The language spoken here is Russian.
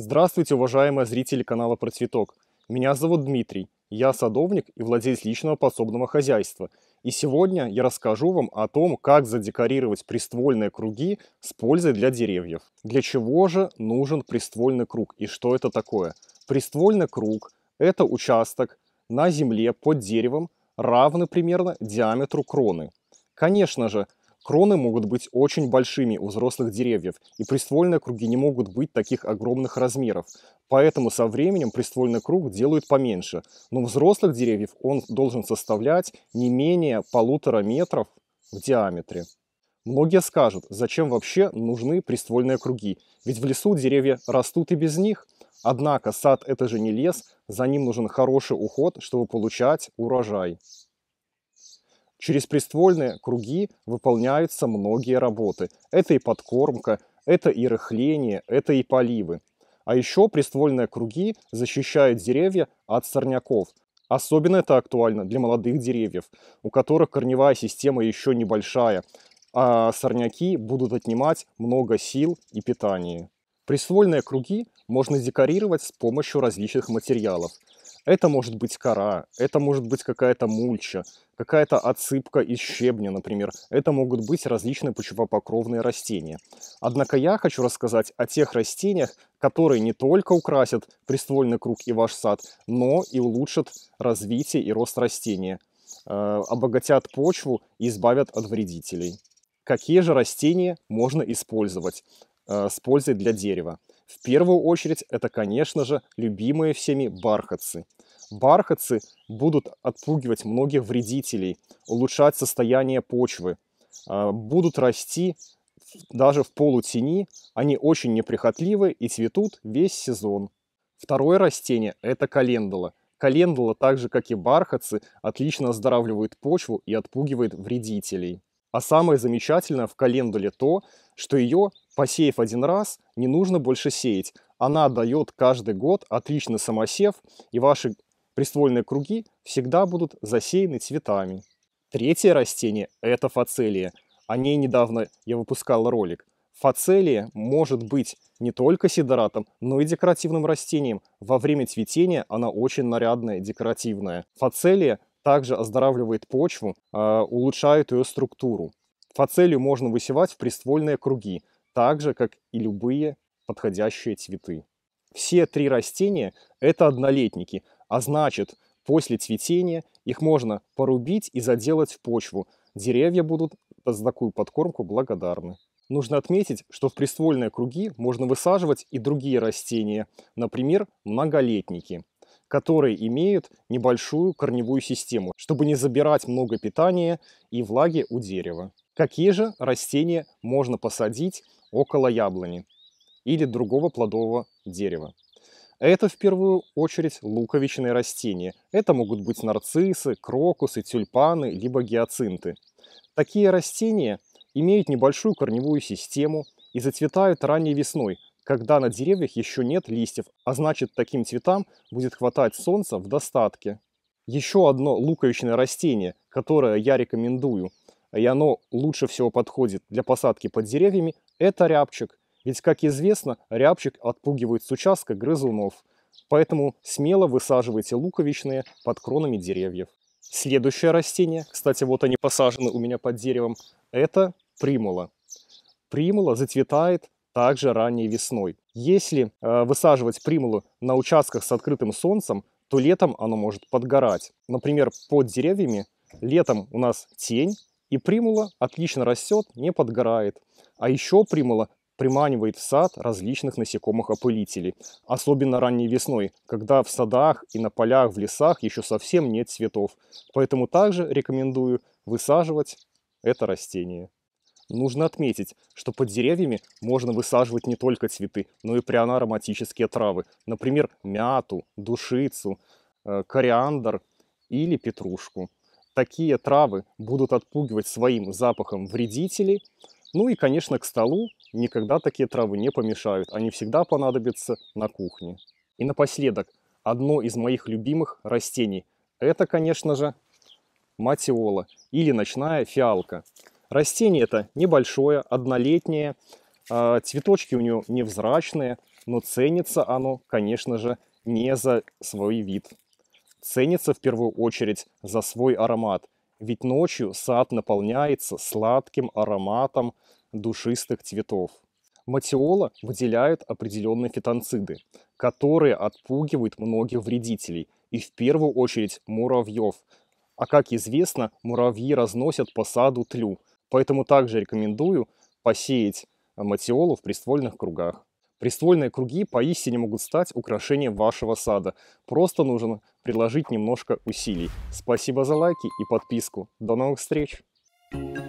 Здравствуйте, уважаемые зрители канала Про Цветок. Меня зовут Дмитрий, я садовник и владелец личного пособного хозяйства. И сегодня я расскажу вам о том, как задекорировать приствольные круги с пользой для деревьев. Для чего же нужен приствольный круг и что это такое? Приствольный круг – это участок на земле под деревом, равный примерно диаметру кроны. Конечно же, Кроны могут быть очень большими у взрослых деревьев, и приствольные круги не могут быть таких огромных размеров. Поэтому со временем приствольный круг делают поменьше. Но у взрослых деревьев он должен составлять не менее полутора метров в диаметре. Многие скажут, зачем вообще нужны приствольные круги, ведь в лесу деревья растут и без них. Однако сад это же не лес, за ним нужен хороший уход, чтобы получать урожай. Через приствольные круги выполняются многие работы. Это и подкормка, это и рыхление, это и поливы. А еще приствольные круги защищают деревья от сорняков. Особенно это актуально для молодых деревьев, у которых корневая система еще небольшая, а сорняки будут отнимать много сил и питания. Приствольные круги можно декорировать с помощью различных материалов – это может быть кора, это может быть какая-то мульча, какая-то отсыпка из щебня, например. Это могут быть различные почвопокровные растения. Однако я хочу рассказать о тех растениях, которые не только украсят приствольный круг и ваш сад, но и улучшат развитие и рост растения, э, обогатят почву и избавят от вредителей. Какие же растения можно использовать э, с пользой для дерева? В первую очередь это, конечно же, любимые всеми бархатцы. Бархатцы будут отпугивать многих вредителей, улучшать состояние почвы, а, будут расти даже в полутени, они очень неприхотливы и цветут весь сезон. Второе растение – это календула. Календула, так же как и бархатцы, отлично оздоравливает почву и отпугивает вредителей. А самое замечательное в календуле то, что ее, посеяв один раз, не нужно больше сеять. Она дает каждый год отличный самосев, и ваши приствольные круги всегда будут засеяны цветами. Третье растение – это фацелия. О ней недавно я выпускал ролик. Фацелия может быть не только сидоратом, но и декоративным растением. Во время цветения она очень нарядная, декоративная. Фацелия также оздоравливает почву, а, улучшает ее структуру. Фацелию можно высевать в приствольные круги, так же, как и любые подходящие цветы. Все три растения – это однолетники, а значит, после цветения их можно порубить и заделать в почву. Деревья будут за такую подкормку благодарны. Нужно отметить, что в приствольные круги можно высаживать и другие растения, например, многолетники – которые имеют небольшую корневую систему, чтобы не забирать много питания и влаги у дерева. Какие же растения можно посадить около яблони или другого плодового дерева? Это в первую очередь луковичные растения. Это могут быть нарциссы, крокусы, тюльпаны, либо гиацинты. Такие растения имеют небольшую корневую систему и зацветают ранней весной, когда на деревьях еще нет листьев, а значит таким цветам будет хватать солнца в достатке. Еще одно луковичное растение, которое я рекомендую, и оно лучше всего подходит для посадки под деревьями, это рябчик. Ведь, как известно, рябчик отпугивает с участка грызунов. Поэтому смело высаживайте луковичные под кронами деревьев. Следующее растение, кстати, вот они посажены у меня под деревом, это примула. Примула зацветает также ранней весной. Если э, высаживать примулу на участках с открытым солнцем, то летом оно может подгорать. Например, под деревьями летом у нас тень, и примула отлично растет, не подгорает. А еще примула приманивает в сад различных насекомых-опылителей, особенно ранней весной, когда в садах и на полях, в лесах еще совсем нет цветов. Поэтому также рекомендую высаживать это растение. Нужно отметить, что под деревьями можно высаживать не только цветы, но и пряно травы. Например, мяту, душицу, э, кориандр или петрушку. Такие травы будут отпугивать своим запахом вредителей. Ну и, конечно, к столу никогда такие травы не помешают. Они всегда понадобятся на кухне. И напоследок, одно из моих любимых растений – это, конечно же, матиола или ночная фиалка. Растение это небольшое, однолетнее, а, цветочки у него невзрачные, но ценится оно, конечно же, не за свой вид. Ценится в первую очередь за свой аромат, ведь ночью сад наполняется сладким ароматом душистых цветов. Матиола выделяют определенные фитонциды, которые отпугивают многих вредителей, и в первую очередь муравьев. А как известно, муравьи разносят по саду тлю, Поэтому также рекомендую посеять э, матиолу в приствольных кругах. Приствольные круги поистине могут стать украшением вашего сада. Просто нужно приложить немножко усилий. Спасибо за лайки и подписку. До новых встреч! Thank you.